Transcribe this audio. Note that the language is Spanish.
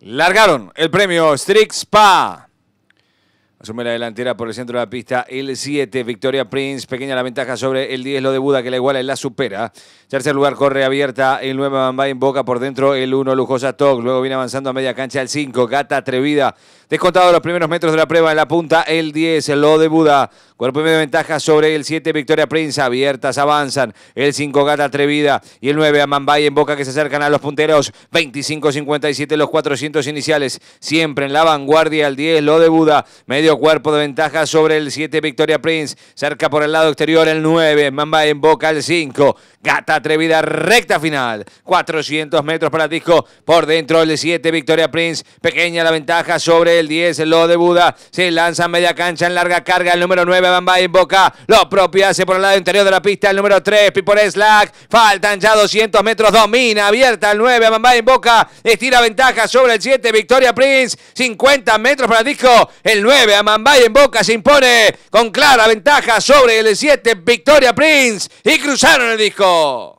Largaron el premio Strix Spa. Asume la delantera por el centro de la pista. El 7, Victoria Prince. Pequeña la ventaja sobre el 10, lo de Buda, que la iguala y la supera. Tercer lugar, corre abierta. El 9, Bambay en boca. Por dentro, el 1, Lujosa Talk Luego viene avanzando a media cancha el 5, Gata Atrevida. Descontado los primeros metros de la prueba en la punta. El 10, lo de Buda. Cuerpo y medio de ventaja sobre el 7, Victoria Prince. Abiertas avanzan. El 5, Gata Atrevida. Y el 9, a Mambay en Boca que se acercan a los punteros. 25-57 los 400 iniciales. Siempre en la vanguardia el 10, lo de Buda. Medio cuerpo de ventaja sobre el 7, Victoria Prince. Cerca por el lado exterior el 9, Mambay en Boca el 5. Gata Atrevida, recta final. 400 metros para Disco. Por dentro el 7, Victoria Prince. Pequeña la ventaja sobre el 10, lo de Buda. Se lanza media cancha en larga carga el número 9. Amambay en boca. Lo propio hace por el lado interior de la pista el número 3, Pipor Slack. Faltan ya 200 metros. Domina abierta el 9. Amambay en boca. Estira ventaja sobre el 7. Victoria Prince. 50 metros para el disco. El 9. Amambay en boca se impone con clara ventaja sobre el 7. Victoria Prince. Y cruzaron el disco.